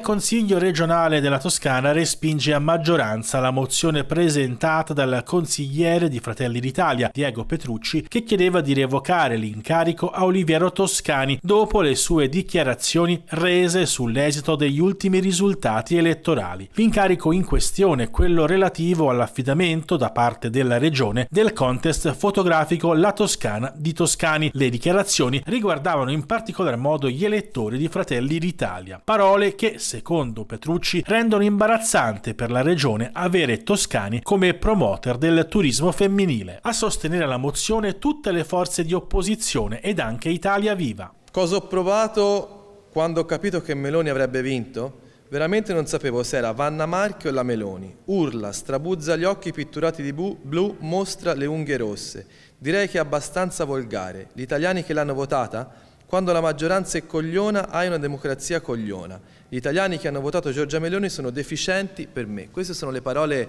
Consiglio regionale della Toscana respinge a maggioranza la mozione presentata dal consigliere di Fratelli d'Italia, Diego Petrucci, che chiedeva di revocare l'incarico a Oliviero Toscani dopo le sue dichiarazioni rese sull'esito degli ultimi risultati elettorali. L'incarico in questione è quello relativo all'affidamento da parte della regione del contest fotografico La Toscana di Toscani. Le dichiarazioni riguardavano in particolar modo gli elettori di Fratelli d'Italia. Parole che secondo Petrucci, rendono imbarazzante per la regione avere Toscani come promoter del turismo femminile. A sostenere la mozione tutte le forze di opposizione ed anche Italia Viva. Cosa ho provato quando ho capito che Meloni avrebbe vinto? Veramente non sapevo se era Vanna Marchi o la Meloni. Urla, strabuzza gli occhi pitturati di blu mostra le unghie rosse. Direi che è abbastanza volgare. Gli italiani che l'hanno votata quando la maggioranza è cogliona, hai una democrazia cogliona. Gli italiani che hanno votato Giorgia Meloni sono deficienti per me. Queste sono le parole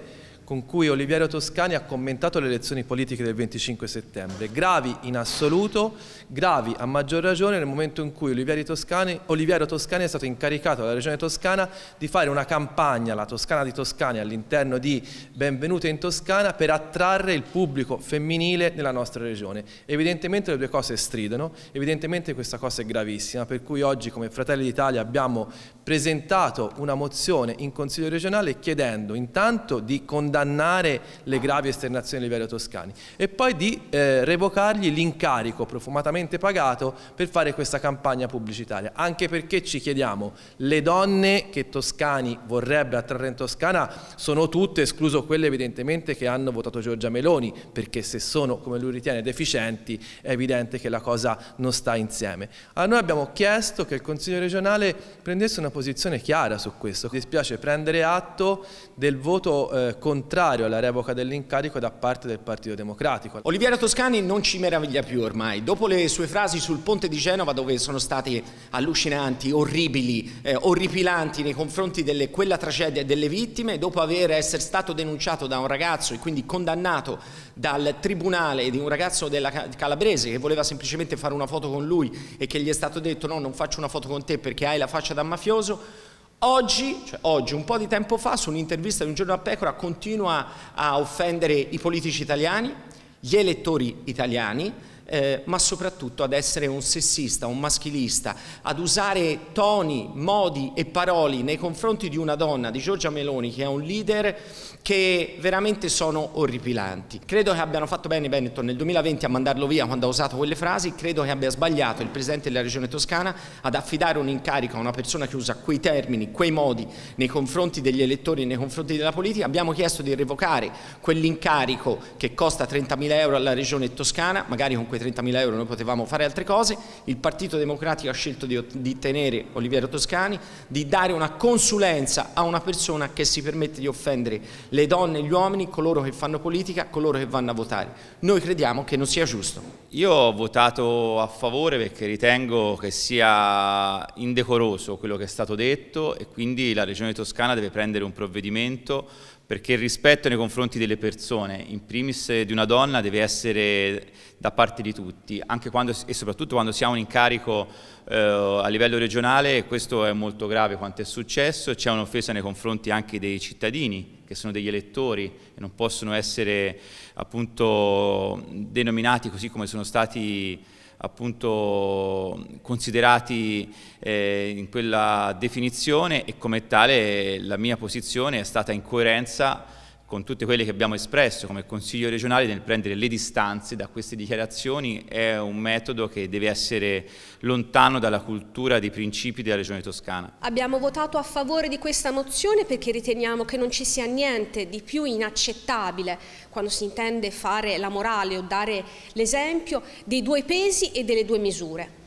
con cui Oliviero Toscani ha commentato le elezioni politiche del 25 settembre. Gravi in assoluto, gravi a maggior ragione nel momento in cui Oliviero Toscani, Oliviero Toscani è stato incaricato dalla Regione Toscana di fare una campagna, la Toscana di Toscani, all'interno di Benvenute in Toscana per attrarre il pubblico femminile nella nostra regione. Evidentemente le due cose stridono, evidentemente questa cosa è gravissima, per cui oggi come Fratelli d'Italia abbiamo presentato una mozione in Consiglio regionale chiedendo intanto di condannare condannare le gravi esternazioni dei livelli toscani e poi di eh, revocargli l'incarico profumatamente pagato per fare questa campagna pubblicitaria, anche perché ci chiediamo, le donne che Toscani vorrebbe attrarre in Toscana sono tutte, escluso quelle evidentemente che hanno votato Giorgia Meloni, perché se sono, come lui ritiene, deficienti è evidente che la cosa non sta insieme. Allora noi abbiamo chiesto che il Consiglio regionale prendesse una posizione chiara su questo, dispiace prendere atto del voto eh, contrario contrario alla revoca dell'incarico da parte del Partito Democratico. Oliviero Toscani non ci meraviglia più ormai. Dopo le sue frasi sul ponte di Genova dove sono state allucinanti, orribili, eh, orripilanti nei confronti di quella tragedia e delle vittime, dopo aver essere stato denunciato da un ragazzo e quindi condannato dal tribunale di un ragazzo della Calabrese che voleva semplicemente fare una foto con lui e che gli è stato detto no non faccio una foto con te perché hai la faccia da mafioso, Oggi, cioè oggi, un po' di tempo fa, su un'intervista di un giorno a Pecora, continua a offendere i politici italiani, gli elettori italiani, eh, ma soprattutto ad essere un sessista, un maschilista, ad usare toni, modi e parole nei confronti di una donna, di Giorgia Meloni, che è un leader che veramente sono orripilanti. Credo che abbiano fatto bene Benetton nel 2020 a mandarlo via quando ha usato quelle frasi, credo che abbia sbagliato il Presidente della Regione Toscana ad affidare un incarico a una persona che usa quei termini, quei modi nei confronti degli elettori nei confronti della politica. Abbiamo chiesto di revocare quell'incarico che costa 30.000 euro alla Regione Toscana, magari con quei 30.000 euro noi potevamo fare altre cose, il Partito Democratico ha scelto di, di tenere Oliviero Toscani, di dare una consulenza a una persona che si permette di offendere le donne, gli uomini, coloro che fanno politica, coloro che vanno a votare. Noi crediamo che non sia giusto. Io ho votato a favore perché ritengo che sia indecoroso quello che è stato detto e quindi la Regione Toscana deve prendere un provvedimento perché il rispetto nei confronti delle persone, in primis di una donna, deve essere da parte di tutti, anche quando, e soprattutto quando si ha un incarico eh, a livello regionale, questo è molto grave quanto è successo, c'è un'offesa nei confronti anche dei cittadini, che sono degli elettori e non possono essere appunto denominati così come sono stati appunto considerati eh, in quella definizione e come tale la mia posizione è stata in coerenza con tutti quelli che abbiamo espresso come Consiglio regionale nel prendere le distanze da queste dichiarazioni è un metodo che deve essere lontano dalla cultura dei principi della Regione Toscana. Abbiamo votato a favore di questa mozione perché riteniamo che non ci sia niente di più inaccettabile quando si intende fare la morale o dare l'esempio dei due pesi e delle due misure.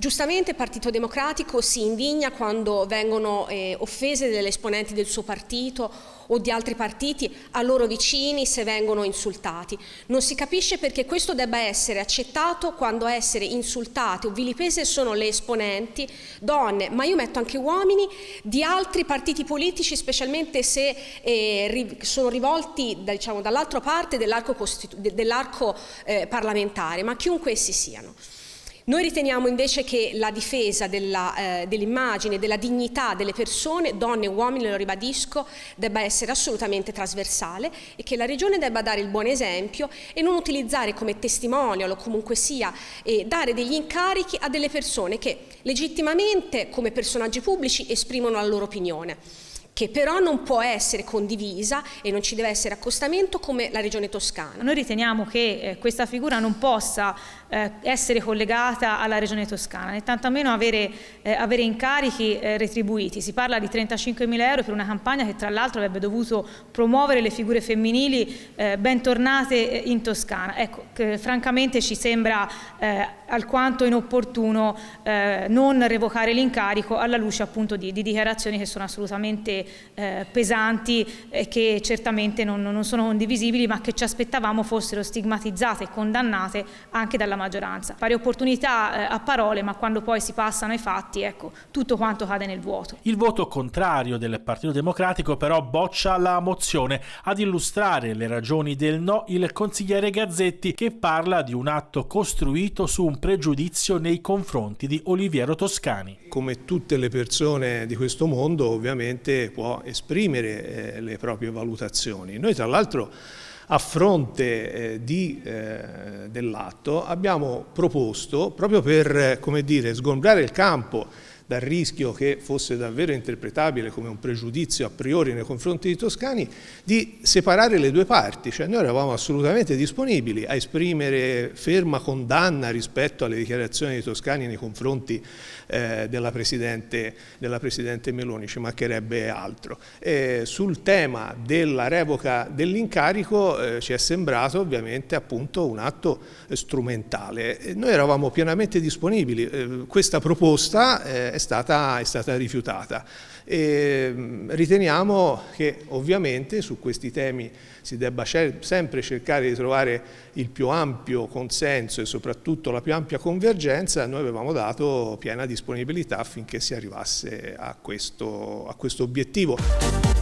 Giustamente il Partito Democratico si indigna quando vengono eh, offese delle esponenti del suo partito o di altri partiti a loro vicini se vengono insultati. Non si capisce perché questo debba essere accettato quando essere insultati o vilipese sono le esponenti, donne, ma io metto anche uomini di altri partiti politici, specialmente se eh, sono rivolti diciamo, dall'altra parte dell'arco dell eh, parlamentare, ma chiunque essi siano. Noi riteniamo invece che la difesa eh, dell'immagine, eh, dell della dignità delle persone, donne e uomini, lo ribadisco, debba essere assolutamente trasversale e che la Regione debba dare il buon esempio e non utilizzare come testimonial o comunque sia e dare degli incarichi a delle persone che legittimamente come personaggi pubblici esprimono la loro opinione che però non può essere condivisa e non ci deve essere accostamento come la regione toscana. Noi riteniamo che eh, questa figura non possa eh, essere collegata alla regione toscana, né tantomeno avere, eh, avere incarichi eh, retribuiti. Si parla di 35 mila euro per una campagna che tra l'altro avrebbe dovuto promuovere le figure femminili eh, bentornate eh, in Toscana. Ecco, che, francamente ci sembra alquanto inopportuno non revocare l'incarico alla luce appunto di, di dichiarazioni che sono assolutamente eh, pesanti e che certamente non, non, sono condivisibili ma che ci aspettavamo fossero stigmatizzate e condannate anche dalla maggioranza. Pari opportunità eh, a parole ma quando poi si passano ai fatti ecco tutto quanto cade nel vuoto. Il voto contrario del Partito Democratico però boccia la mozione. Ad illustrare le ragioni del no il consigliere Gazzetti che parla di un atto costruito su un pregiudizio nei confronti di Oliviero Toscani. Come tutte le persone di questo mondo ovviamente può esprimere eh, le proprie valutazioni. Noi tra l'altro a fronte eh, di, eh, dell'atto abbiamo proposto, proprio per eh, dire, sgombrare il campo dal rischio che fosse davvero interpretabile come un pregiudizio a priori nei confronti dei toscani, di separare le due parti, cioè noi eravamo assolutamente disponibili a esprimere ferma condanna rispetto alle dichiarazioni dei toscani nei confronti eh, della, Presidente, della, Presidente, Meloni, ci mancherebbe altro. E sul tema della revoca dell'incarico eh, ci è sembrato ovviamente appunto un atto strumentale. E noi eravamo pienamente disponibili, eh, questa proposta è eh, è stata, è stata rifiutata. E riteniamo che ovviamente su questi temi si debba sempre cercare di trovare il più ampio consenso e soprattutto la più ampia convergenza, noi avevamo dato piena disponibilità affinché si arrivasse a questo, a questo obiettivo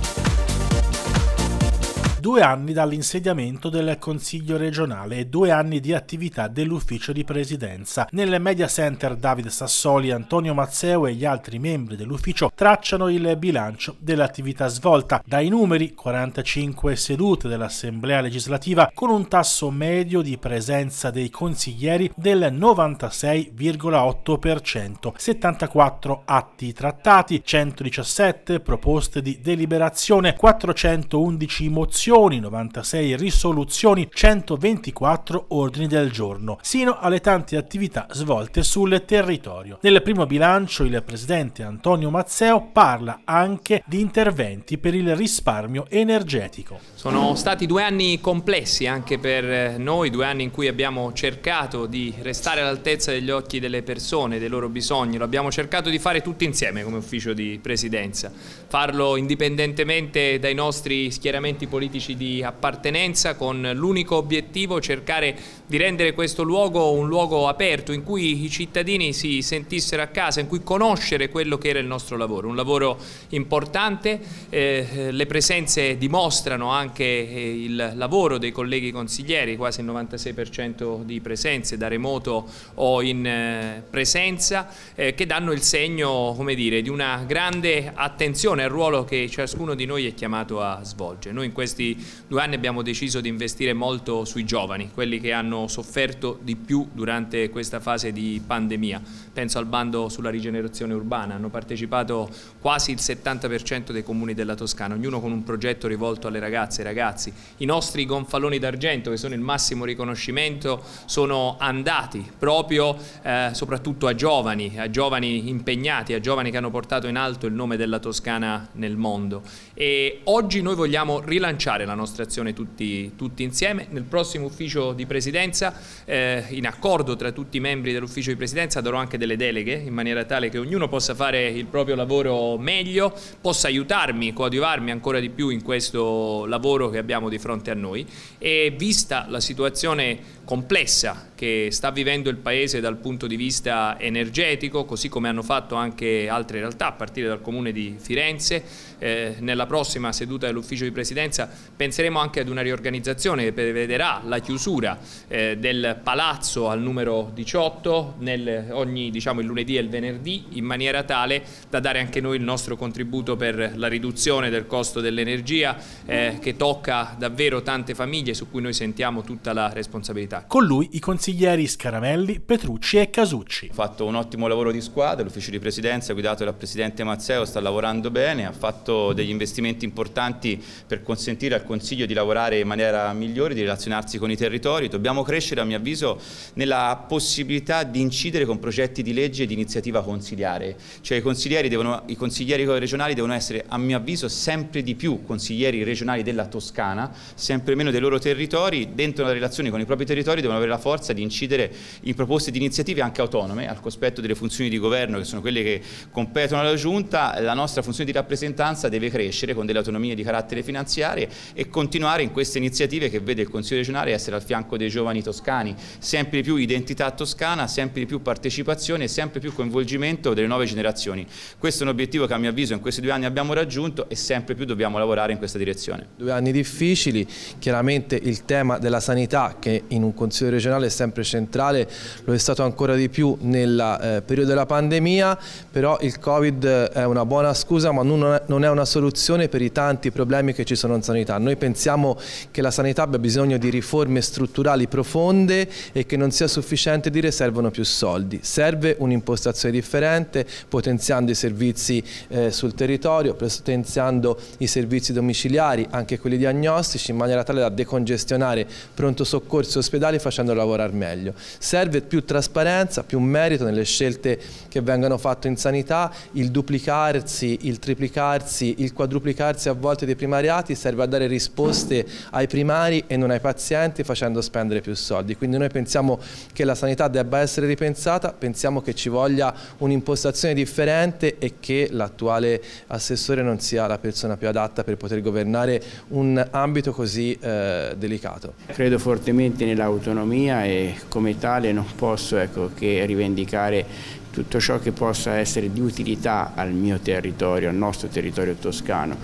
due anni dall'insediamento del Consiglio regionale e due anni di attività dell'Ufficio di Presidenza. Nel Media Center David Sassoli, Antonio Mazzeo e gli altri membri dell'ufficio tracciano il bilancio dell'attività svolta. Dai numeri, 45 sedute dell'Assemblea legislativa con un tasso medio di presenza dei consiglieri del 96,8%, 74 atti trattati, 117 proposte di deliberazione, 411 mozioni mozioni, 96 risoluzioni, 124 ordini del giorno, sino alle tante attività svolte sul territorio. Nel primo bilancio il presidente Antonio Mazzeo parla anche di interventi per il risparmio energetico. Sono stati due anni complessi anche per eh, noi, due anni in cui abbiamo cercato di restare all'altezza degli occhi delle persone, dei loro bisogni, lo abbiamo cercato di fare tutti insieme come ufficio di presidenza, farlo indipendentemente dai nostri schieramenti politici amici di appartenenza con l'unico obiettivo cercare di rendere questo luogo un luogo aperto in cui i cittadini si sentissero a casa, in cui conoscere quello che era il nostro lavoro, un lavoro importante, eh, eh le presenze dimostrano anche eh, il lavoro dei colleghi consiglieri, quasi il 96% di presenze da remoto o in eh, presenza, eh, che danno il segno come dire, di una grande attenzione al ruolo che ciascuno di noi è chiamato a svolgere. Noi in questi questi due anni abbiamo deciso di investire molto sui giovani, quelli che hanno sofferto di più durante questa fase di pandemia penso al bando sulla rigenerazione urbana, hanno partecipato quasi il 70% dei comuni della Toscana, ognuno con un progetto rivolto alle ragazze e ai ragazzi. I nostri gonfaloni d'argento, che sono il massimo riconoscimento, sono andati proprio eh, soprattutto a giovani, a giovani impegnati, a giovani che hanno portato in alto il nome della Toscana nel mondo. E oggi noi vogliamo rilanciare la nostra azione tutti, tutti insieme. Nel prossimo ufficio di presidenza, eh, in accordo tra tutti i membri dell'ufficio di presidenza, darò anche delle delle deleghe in maniera tale che ognuno possa fare il proprio lavoro meglio, possa aiutarmi, coadiuvarmi ancora di più in questo lavoro che abbiamo di fronte a noi e vista la situazione complessa che sta vivendo il Paese dal punto di vista energetico, così come hanno fatto anche altre realtà, a partire dal Comune di Firenze. Eh, nella prossima seduta dell'Ufficio di Presidenza penseremo anche ad una riorganizzazione che prevederà la chiusura eh, del palazzo al numero 18 nel, ogni diciamo, il lunedì e il venerdì, in maniera tale da dare anche noi il nostro contributo per la riduzione del costo dell'energia eh, che tocca davvero tante famiglie su cui noi sentiamo tutta la responsabilità partita. Con lui i consiglieri Scaramelli, Petrucci e Casucci. Ha fatto un ottimo lavoro di squadra, l'ufficio di presidenza guidato dal presidente Mazzeo sta lavorando bene, ha fatto degli investimenti importanti per consentire al Consiglio di lavorare in maniera migliore, di relazionarsi con i territori. Dobbiamo crescere, a mio avviso, nella possibilità di incidere con progetti di legge e di iniziativa consiliare. Cioè i consiglieri, devono, i consiglieri regionali devono essere, a mio avviso, sempre di più consiglieri regionali della Toscana, sempre meno dei loro territori, dentro la relazione con i propri territori territori devono avere la forza di incidere in proposte di iniziative anche autonome, al cospetto delle funzioni di governo che sono quelle che competono alla Giunta, la nostra funzione di rappresentanza deve crescere con delle autonomie di carattere finanziario e continuare in queste iniziative che vede il Consiglio regionale essere al fianco dei giovani toscani, sempre più identità toscana, sempre più partecipazione e sempre più coinvolgimento delle nuove generazioni. Questo è un obiettivo che a mio avviso in questi due anni abbiamo raggiunto e sempre più dobbiamo lavorare in questa direzione. Due anni difficili, chiaramente il tema della sanità che in un Consiglio regionale è sempre centrale, lo è stato ancora di più nel eh, periodo della pandemia, però il Covid è una buona scusa ma non è una soluzione per i tanti problemi che ci sono in sanità. Noi pensiamo che la sanità abbia bisogno di riforme strutturali profonde e che non sia sufficiente dire servono più soldi, serve un'impostazione differente potenziando i servizi eh, sul territorio, potenziando i servizi domiciliari, anche quelli diagnostici in maniera tale da decongestionare pronto soccorso e ospedali ospedali facendo lavorare meglio. Serve più trasparenza, più merito nelle scelte che vengono fatte in sanità, il duplicarsi, il triplicarsi, il quadruplicarsi a volte dei primariati serve a dare risposte ai primari e non ai pazienti facendo spendere più soldi. Quindi noi pensiamo che la sanità debba essere ripensata, pensiamo che ci voglia un'impostazione differente e che l'attuale assessore non sia la persona più adatta per poter governare un ambito così eh, delicato. Credo fortemente nella autonomia e come tale non posso ecco, che rivendicare tutto ciò che possa essere di utilità al mio territorio, al nostro territorio toscano.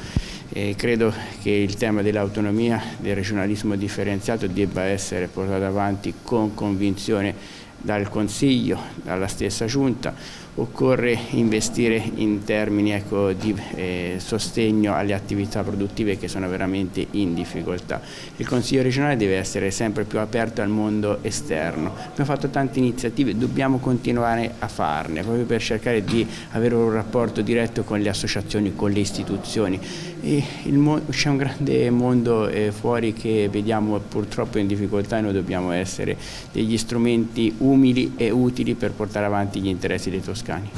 E credo che il tema dell'autonomia, del regionalismo differenziato debba essere portato avanti con convinzione dal Consiglio, dalla stessa Giunta, occorre investire in termini ecco, di eh, sostegno alle attività produttive che sono veramente in difficoltà. Il Consiglio regionale deve essere sempre più aperto al mondo esterno. Abbiamo fatto tante iniziative, dobbiamo continuare a farne, proprio per cercare di avere un rapporto diretto con le associazioni, con le istituzioni c'è un grande mondo eh, fuori che vediamo purtroppo in difficoltà e noi dobbiamo essere degli strumenti umili e utili per portare avanti gli interessi dei toscani.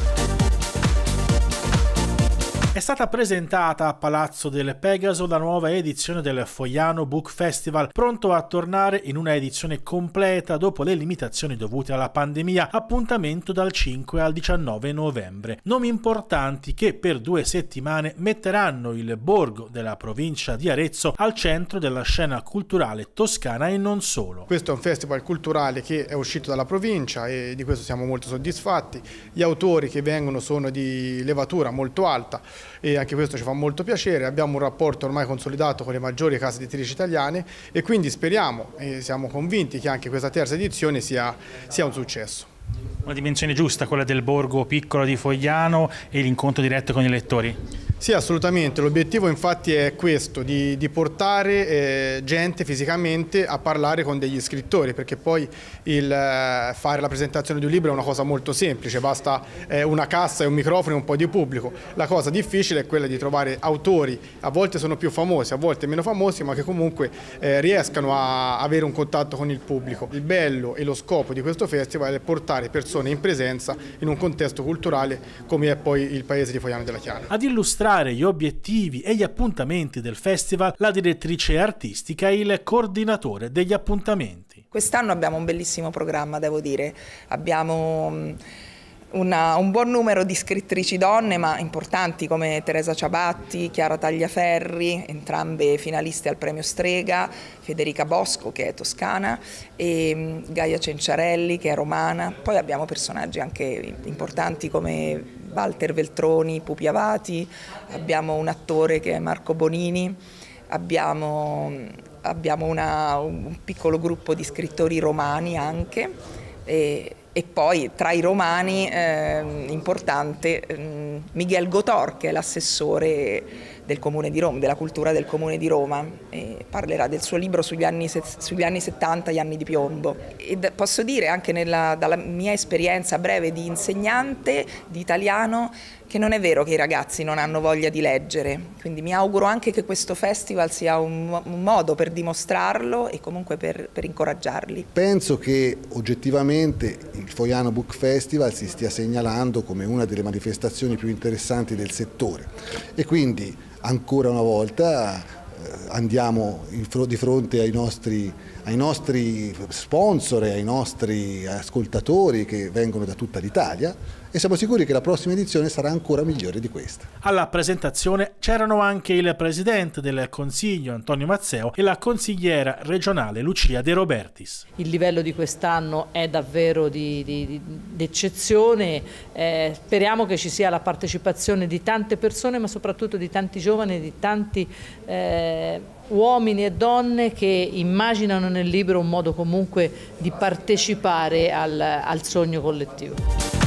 È stata presentata a Palazzo del Pegaso la nuova edizione del Fogliano Book Festival, pronto a tornare in una edizione completa dopo le limitazioni dovute alla pandemia, appuntamento dal 5 al 19 novembre. Nomi importanti che per due settimane metteranno il borgo della provincia di Arezzo al centro della scena culturale toscana e non solo. Questo è un festival culturale che è uscito dalla provincia e di questo siamo molto soddisfatti. Gli autori che vengono sono di levatura molto alta, e anche questo ci fa molto piacere, abbiamo un rapporto ormai consolidato con le maggiori case editrici italiane e quindi speriamo e siamo convinti che anche questa terza edizione sia, sia un successo. Una dimensione giusta quella del borgo piccolo di Fogliano e l'incontro diretto con i lettori? Sì, assolutamente. L'obiettivo infatti è questo, di, di portare eh, gente fisicamente a parlare con degli scrittori, perché poi il, eh, fare la presentazione di un libro è una cosa molto semplice, basta eh, una cassa e un microfono e un po' di pubblico. La cosa difficile è quella di trovare autori, a volte sono più famosi, a volte meno famosi, ma che comunque eh, riescano a avere un contatto con il pubblico. Il bello e lo scopo di questo festival è portare persone in presenza in un contesto culturale come è poi il paese di Fogliano della Chiana. Ad illustrare fissare gli obiettivi e gli appuntamenti del festival la direttrice artistica e il coordinatore degli appuntamenti. Quest'anno abbiamo un bellissimo programma, devo dire. Abbiamo mm, una, un buon numero di scrittrici donne, ma importanti come Teresa Ciabatti, Chiara Tagliaferri, entrambe finaliste al premio Strega, Federica Bosco che è toscana e mm, Gaia Cenciarelli che è romana. Poi abbiamo personaggi anche importanti come Walter Veltroni, Pupi Avati, abbiamo un attore che è Marco Bonini, abbiamo, abbiamo una, un piccolo gruppo di scrittori romani anche e, e poi tra i romani eh, importante eh, Miguel Gotor che è l'assessore del Comune di Roma, della cultura del Comune di Roma, parlerà del suo libro sugli anni, sugli anni 70, gli anni di piombo. E posso dire anche nella, dalla mia esperienza breve di insegnante di italiano che non è vero che i ragazzi non hanno voglia di leggere, quindi mi auguro anche che questo festival sia un, un modo per dimostrarlo e comunque per, per incoraggiarli. Penso che oggettivamente il Foiano Book Festival si stia segnalando come una delle manifestazioni più interessanti del settore e quindi ancora una volta eh, andiamo di fronte ai nostri, ai nostri sponsor e ai nostri ascoltatori che vengono da tutta l'Italia e siamo sicuri che la prossima edizione sarà ancora migliore di questa. Alla presentazione c'erano anche il presidente del Consiglio Antonio Mazzeo e la consigliera regionale Lucia De Robertis. Il livello di quest'anno è davvero di, di, di eccezione, eh, speriamo che ci sia la partecipazione di tante persone ma soprattutto di tanti giovani, di tanti... Eh, uomini e donne che immaginano nel libro un modo comunque di partecipare al, al sogno collettivo.